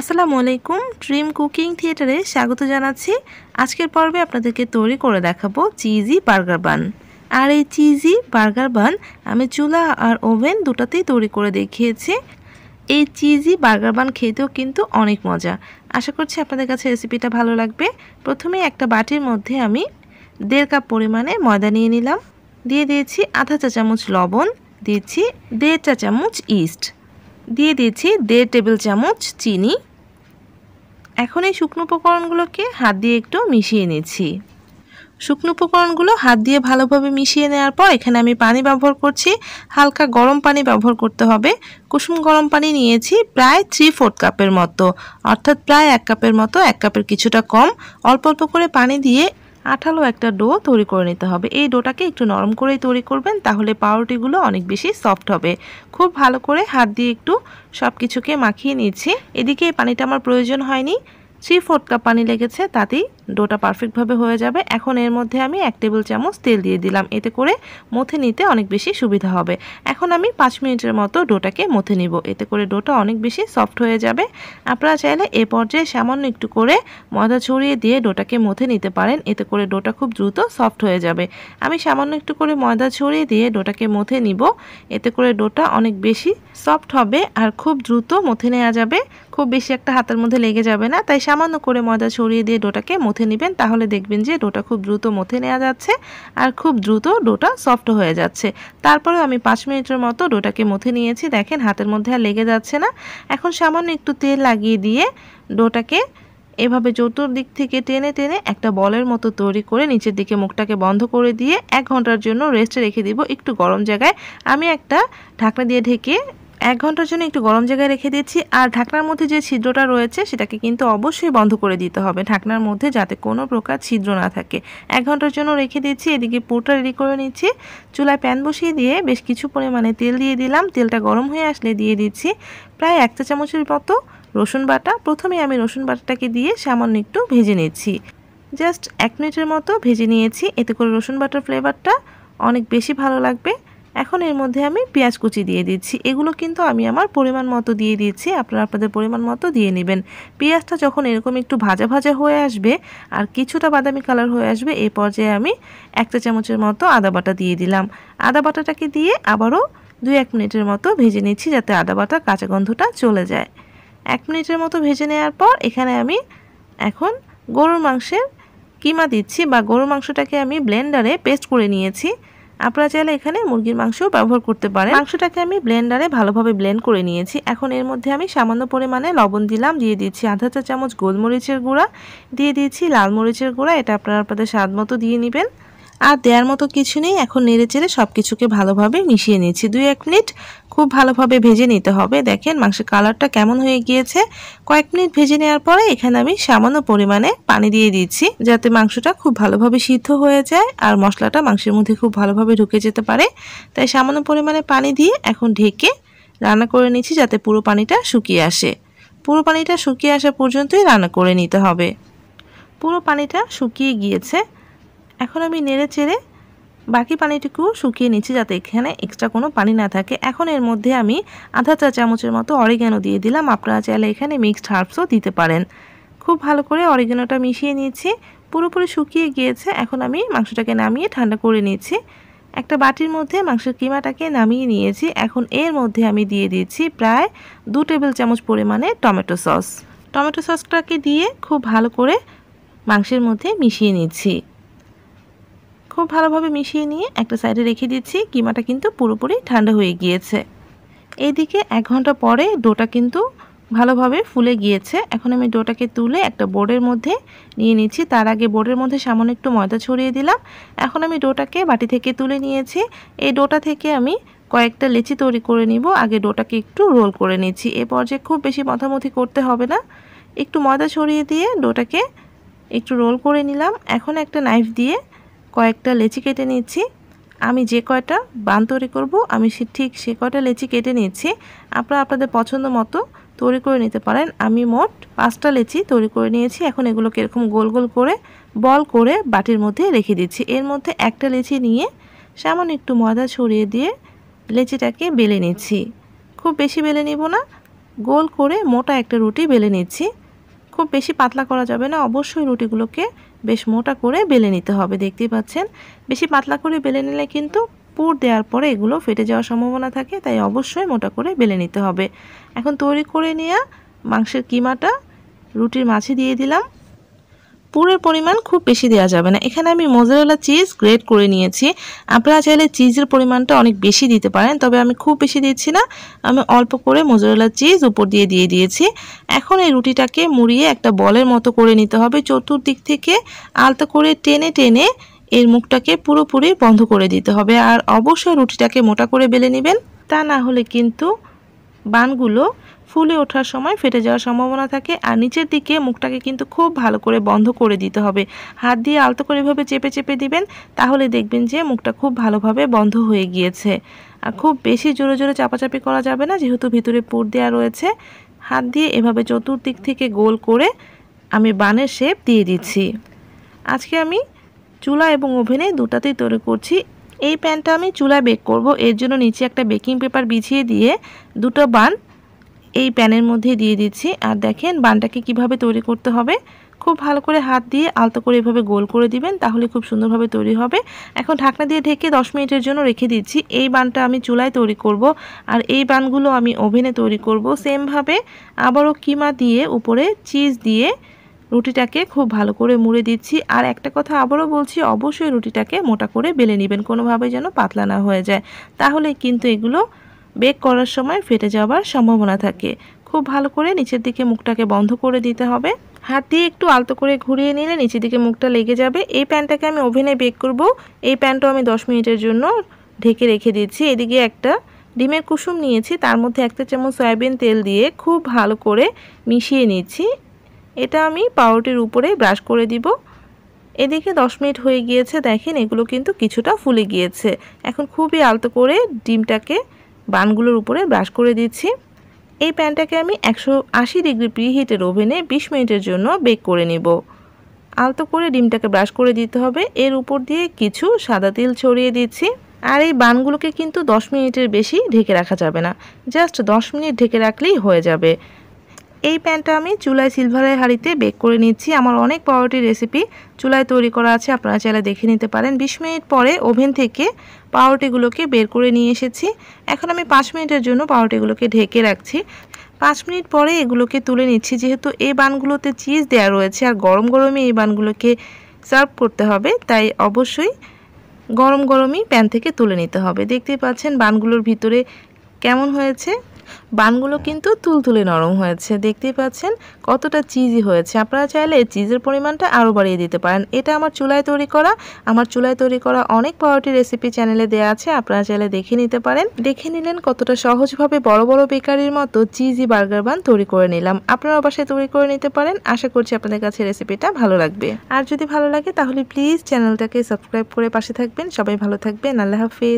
আসসালামু আলাইকুম dream cooking থিয়েটারে স্বাগত জানাচ্ছি আজকের পর্বে আপনাদেরকে তৈরি করে দেখাবো চিজি বার্গার বান আর এই চিজি বার্গার বান আমি চুলা আর ওভেন দুটাতেই তৈরি করে দেখিয়েছি এই চিজি বার্গার বান খেতেও কিন্তু অনেক মজা আশা করছি আপনাদের কাছে রেসিপিটা ভালো লাগবে প্রথমে একটা বাটির মধ্যে আমি দেড় কাপ পরিমাণে ময়দা নিয়ে নিলাম দিয়ে দিয়েছি আধা চা চামচ লবণ দিয়েছি দেড় চা চামচ ইস্ট দিয়ে দিয়েছি দেড় টেবিল চামচ চিনি এখন এই শুকনো উপকরণগুলোকে হাত দিয়ে একটু মিশিয়ে নিচ্ছি শুকনো উপকরণগুলো হাত দিয়ে ভালোভাবে মিশিয়ে নেওয়ার পর এখানে আমি পানি ব্যবহার করছি হালকা গরম পানি ব্যবহার করতে হবে কুসুম গরম পানি নিয়েছি প্রায় থ্রি ফোর্থ কাপের মতো অর্থাৎ প্রায় এক কাপের মতো এক কাপের কিছুটা কম অল্প অল্প করে পানি দিয়ে আঠালো একটা ডো তৈরি করে নিতে হবে এই ডোটাকে একটু নরম করেই তৈরি করবেন তাহলে পাউরুটিগুলো অনেক বেশি সফট হবে খুব ভালো করে হাত দিয়ে একটু সব কিছুকে মাখিয়ে নিচ্ছি এদিকে পানিটা আমার প্রয়োজন হয়নি থ্রি ফোর্থ কাপ পানি লেগেছে তাতেই ডোটা পারফেক্টভাবে হয়ে যাবে এখন এর মধ্যে আমি এক টেবিল চামচ তেল দিয়ে দিলাম এতে করে মথে নিতে অনেক বেশি সুবিধা হবে এখন আমি পাঁচ মিনিটের মতো ডোটাকে মথে নিব এতে করে ডোটা অনেক বেশি সফট হয়ে যাবে আপনারা চাইলে এ পর্যায়ে সামান্য একটু করে ময়দা ছড়িয়ে দিয়ে ডোটাকে মথে নিতে পারেন এতে করে ডোটা খুব দ্রুত সফট হয়ে যাবে আমি সামান্য একটু করে ময়দা ছড়িয়ে দিয়ে ডোটাকে মথে নিব এতে করে ডোটা অনেক বেশি সফট হবে আর খুব দ্রুত মথে নেওয়া যাবে খুব বেশি একটা হাতের মধ্যে লেগে যাবে না তাই সামান্য করে ময়দা ছড়িয়ে দিয়ে ডোটাকে মথে নেবেন তাহলে দেখবেন যে ডোটা খুব দ্রুত মথে নেওয়া যাচ্ছে আর খুব দ্রুত ডোটা সফট হয়ে যাচ্ছে তারপরে আমি পাঁচ মিনিটের মতো ডোটাকে মথে নিয়েছি দেখেন হাতের মধ্যে আর লেগে যাচ্ছে না এখন সামান্য একটু তেল লাগিয়ে দিয়ে ডোটাকে এভাবে চতুর্দিক থেকে টেনে টেনে একটা বলের মতো তৈরি করে নিচের দিকে মুখটাকে বন্ধ করে দিয়ে এক ঘন্টার জন্য রেস্টে রেখে দিব একটু গরম জায়গায় আমি একটা ঢাকনা দিয়ে ঢেকে এক ঘন্টার জন্য একটু গরম জায়গায় রেখে দিচ্ছি আর ঢাকনার মধ্যে যে ছিদ্রটা রয়েছে সেটাকে কিন্তু অবশ্যই বন্ধ করে দিতে হবে ঢাকনার মধ্যে যাতে কোনো প্রকার ছিদ্র না থাকে এক ঘন্টার জন্য রেখে দিচ্ছি এদিকে পুরটা রেডি করে নিচ্ছি চুলায় প্যান বসিয়ে দিয়ে বেশ কিছু পরিমাণে তেল দিয়ে দিলাম তেলটা গরম হয়ে আসলে দিয়ে দিচ্ছি প্রায় এক চা চামচের মতো রসুন বাটা প্রথমে আমি রসুন বাটাটাকে দিয়ে সামান্য একটু ভেজে নিচ্ছি জাস্ট এক মিনিটের মতো ভেজে নিয়েছি এতে করে রসুন বাটার ফ্লেভারটা অনেক বেশি ভালো লাগবে এখন এর মধ্যে আমি পেঁয়াজ কুচি দিয়ে দিচ্ছি এগুলো কিন্তু আমি আমার পরিমাণ মতো দিয়ে দিচ্ছি আপনারা আপনাদের পরিমাণ মতো দিয়ে নেবেন পেঁয়াজটা যখন এরকম একটু ভাজা ভাজা হয়ে আসবে আর কিছুটা বাদামি কালার হয়ে আসবে এ পর্যায়ে আমি একটা চামচের মতো আদা বাটা দিয়ে দিলাম আদা বাটাটাকে দিয়ে আবারও দুই এক মিনিটের মতো ভেজে নিচ্ছি যাতে আদা বাটার কাঁচা গন্ধটা চলে যায় এক মিনিটের মতো ভেজে নেওয়ার পর এখানে আমি এখন গরুর মাংসের কিমা দিচ্ছি বা গরুর মাংসটাকে আমি ব্লেন্ডারে পেস্ট করে নিয়েছি আপনারা চাইলে এখানে মুরগির মাংসও ব্যবহার করতে পারেন মাংসটাকে আমি ব্লেন্ডারে ভালোভাবে ব্লেন্ড করে নিয়েছি এখন এর মধ্যে আমি সামান্য পরিমাণে লবণ দিলাম দিয়ে দিচ্ছি আধা চা চামচ গোলমরিচের গুঁড়া দিয়ে দিয়েছি লাল মরিচের গুঁড়া এটা আপনারা আপনাদের স্বাদ মতো দিয়ে নেবেন আর দেওয়ার মতো কিছু নেই এখন নেড়ে চেড়ে সব কিছুকে ভালোভাবে মিশিয়ে নিয়েছি দুই এক মিনিট খুব ভালোভাবে ভেজে নিতে হবে দেখেন মাংসের কালারটা কেমন হয়ে গিয়েছে কয়েক মিনিট ভেজে নেওয়ার পরে এখানে আমি সামান্য পরিমাণে পানি দিয়ে দিচ্ছি যাতে মাংসটা খুব ভালোভাবে সিদ্ধ হয়ে যায় আর মশলাটা মাংসের মধ্যে খুব ভালোভাবে ঢুকে যেতে পারে তাই সামান্য পরিমাণে পানি দিয়ে এখন ঢেকে রান্না করে নিচ্ছি যাতে পুরো পানিটা শুকিয়ে আসে পুরো পানিটা শুকিয়ে আসা পর্যন্তই রান্না করে নিতে হবে পুরো পানিটা শুকিয়ে গিয়েছে এখন আমি নেড়ে চেড়ে বাকি পানিটুকু শুকিয়ে নিচ্ছি যাতে এখানে এক্সট্রা কোনো পানি না থাকে এখন এর মধ্যে আমি আধা চা চামচের মতো অরিগেনো দিয়ে দিলাম আপনারা চাইলে এখানে মিক্সড হার্বসও দিতে পারেন খুব ভালো করে অরিগ্যানোটা মিশিয়ে নিয়েছি পুরোপুরি শুকিয়ে গিয়েছে এখন আমি মাংসটাকে নামিয়ে ঠান্ডা করে নিয়েছি একটা বাটির মধ্যে মাংসের কিমাটাকে নামিয়ে নিয়েছি এখন এর মধ্যে আমি দিয়ে দিয়েছি প্রায় দু টেবিল চামচ পরিমাণে টমেটো সস টমেটো সসটাকে দিয়ে খুব ভালো করে মাংসের মধ্যে মিশিয়ে নিচ্ছি খুব ভালোভাবে মিশিয়ে নিয়ে একটা সাইডে রেখে দিচ্ছি কিমাটা কিন্তু পুরোপুরি ঠান্ডা হয়ে গিয়েছে এদিকে এক ঘন্টা পরে ডোটা কিন্তু ভালোভাবে ফুলে গিয়েছে এখন আমি ডোটাকে তুলে একটা বোর্ডের মধ্যে নিয়ে নিচ্ছি তার আগে বোর্ডের মধ্যে সামান্য একটু ময়দা ছড়িয়ে দিলাম এখন আমি ডোটাকে বাটি থেকে তুলে নিয়েছি এই ডোটা থেকে আমি কয়েকটা লেচি তৈরি করে নিব আগে ডোটাকে একটু রোল করে নিচ্ছি এ পর্যায়ে খুব বেশি মথামথি করতে হবে না একটু ময়দা ছড়িয়ে দিয়ে ডোটাকে একটু রোল করে নিলাম এখন একটা নাইফ দিয়ে কয়েকটা লেচি কেটে নিচ্ছি আমি যে কয়টা বান তৈরি করব আমি সে ঠিক সে কয়টা লেচি কেটে নিচ্ছি আপনারা আপনাদের পছন্দ মতো তৈরি করে নিতে পারেন আমি মোট পাঁচটা লেচি তৈরি করে নিয়েছি এখন এগুলোকে এরকম গোল গোল করে বল করে বাটির মধ্যে রেখে দিচ্ছি এর মধ্যে একটা লেচি নিয়ে সামান্য একটু ময়দা ছড়িয়ে দিয়ে লেচিটাকে বেলে নিচ্ছি খুব বেশি বেলে নিব না গোল করে মোটা একটা রুটি বেলে নিচ্ছি খুব বেশি পাতলা করা যাবে না অবশ্যই রুটিগুলোকে বেশ মোটা করে বেলে নিতে হবে দেখতেই পাচ্ছেন বেশি পাতলা করে বেলে নিলে কিন্তু পুর দেওয়ার পরে এগুলো ফেটে যাওয়ার সম্ভাবনা থাকে তাই অবশ্যই মোটা করে বেলে নিতে হবে এখন তৈরি করে নেওয়া মাংসের কিমাটা রুটির মাছি দিয়ে দিলাম পুরের পরিমাণ খুব বেশি দেওয়া যাবে না এখানে আমি মোজারেলা চিজ গ্রেড করে নিয়েছি আপনারা চাইলে চিজের পরিমাণটা অনেক বেশি দিতে পারেন তবে আমি খুব বেশি দিচ্ছি না আমি অল্প করে মোজারেলা চিজ উপর দিয়ে দিয়ে দিয়েছি এখন এই রুটিটাকে মুড়িয়ে একটা বলের মতো করে নিতে হবে চতুর্দিক থেকে আলতো করে টেনে টেনে এর মুখটাকে পুরোপুরি বন্ধ করে দিতে হবে আর অবশ্যই রুটিটাকে মোটা করে বেলে নেবেন তা না হলে কিন্তু বানগুলো ফুলে ওঠার সময় ফেটে যাওয়ার সম্ভাবনা থাকে আর নিচের দিকে মুখটাকে কিন্তু খুব ভালো করে বন্ধ করে দিতে হবে হাত দিয়ে আলতো করে এভাবে চেপে চেপে দিবেন তাহলে দেখবেন যে মুখটা খুব ভালোভাবে বন্ধ হয়ে গিয়েছে আর খুব বেশি জোরে জোরে চাপাচাপি করা যাবে না যেহেতু ভিতরে পুর দেওয়া রয়েছে হাত দিয়ে এভাবে চতুর্দিক থেকে গোল করে আমি বানের শেপ দিয়ে দিচ্ছি আজকে আমি চুলা এবং ওভেনে দুটাতেই তৈরি করছি এই প্যানটা আমি চুলায় বেক করব এর জন্য নিচে একটা বেকিং পেপার বিছিয়ে দিয়ে দুটো বান এই প্যানের মধ্যে দিয়ে দিচ্ছি আর দেখেন বানটাকে কিভাবে তৈরি করতে হবে খুব ভালো করে হাত দিয়ে আলতো করে এভাবে গোল করে দিবেন তাহলে খুব সুন্দরভাবে তৈরি হবে এখন ঢাকনা দিয়ে ঢেকে দশ মিনিটের জন্য রেখে দিচ্ছি এই বানটা আমি চুলায় তৈরি করব আর এই বানগুলো আমি ওভেনে তৈরি করব সেমভাবে আবারও কিমা দিয়ে উপরে চিজ দিয়ে রুটিটাকে খুব ভালো করে মুড়ে দিচ্ছি আর একটা কথা আবারও বলছি অবশ্যই রুটিটাকে মোটা করে বেলে নেবেন কোনোভাবে যেন পাতলা না হয়ে যায় তাহলে কিন্তু এগুলো বেক করার সময় ফেটে যাওয়ার সম্ভাবনা থাকে খুব ভালো করে নিচের দিকে মুখটাকে বন্ধ করে দিতে হবে হাত দিয়ে একটু আলতো করে ঘুরিয়ে নিলে নিচের দিকে মুখটা লেগে যাবে এই প্যান্টটাকে আমি ওভেনে বেক করব এই প্যান্টটা আমি 10 মিনিটের জন্য ঢেকে রেখে দিয়েছি এদিকে একটা ডিমের কুসুম নিয়েছি তার মধ্যে একটা চামচ সয়াবিন তেল দিয়ে খুব ভালো করে মিশিয়ে নিচ্ছি এটা আমি পাউরুটির উপরে ব্রাশ করে দিব এদিকে 10 মিনিট হয়ে গিয়েছে দেখেন এগুলো কিন্তু কিছুটা ফুলে গিয়েছে এখন খুবই আলতো করে ডিমটাকে বানগুলোর উপরে ব্রাশ করে দিচ্ছি এই প্যানটাকে আমি একশো আশি ডিগ্রি প্রিহিটের ওভেনে বিশ মিনিটের জন্য বেক করে নিব আলতো করে ডিমটাকে ব্রাশ করে দিতে হবে এর উপর দিয়ে কিছু সাদা তেল ছড়িয়ে দিচ্ছি আর এই বানগুলোকে কিন্তু দশ মিনিটের বেশি ঢেকে রাখা যাবে না জাস্ট দশ মিনিট ঢেকে রাখলেই হয়ে যাবে এই প্যানটা আমি চুলায় সিলভারের হাঁড়িতে বেক করে নিচ্ছি আমার অনেক পাউরুটির রেসিপি চুলায় তৈরি করা আছে আপনারা চাইলে দেখে নিতে পারেন বিশ মিনিট পরে ওভেন থেকে পাউরুটিগুলোকে বের করে নিয়ে এসেছি এখন আমি পাঁচ মিনিটের জন্য পাউরুটিগুলোকে ঢেকে রাখছি পাঁচ মিনিট পরে এগুলোকে তুলে নিচ্ছি যেহেতু এই বানগুলোতে চিজ দেয়া রয়েছে আর গরম গরমে এই বানগুলোকে সার্ভ করতে হবে তাই অবশ্যই গরম গরমই প্যান থেকে তুলে নিতে হবে দেখতেই পাচ্ছেন বানগুলোর ভিতরে কেমন হয়েছে বানগুলো কিন্তু তুলতুলে নরম হয়েছে দেখতেই পাচ্ছেন কতটা চিজি হয়েছে আপনারা চাইলে চিজের পরিমাণটা আরও বাড়িয়ে দিতে পারেন এটা আমার চুলায় তৈরি করা আমার চুলায় তৈরি করা অনেক পাওয়ার্টি রেসিপি চ্যানেলে দেওয়া আছে আপনারা চাইলে দেখে নিতে পারেন দেখে নিলেন কতটা সহজভাবে বড় বড় বেকারির মতো চিজি বার্গার বান তৈরি করে নিলাম আপনারা বাসায় তৈরি করে নিতে পারেন আশা করছি আপনাদের কাছে রেসিপিটা ভালো লাগবে আর যদি ভালো লাগে তাহলে প্লিজ চ্যানেলটাকে সাবস্ক্রাইব করে পাশে থাকবেন সবাই ভালো থাকবেন আল্লাহ হাফিজ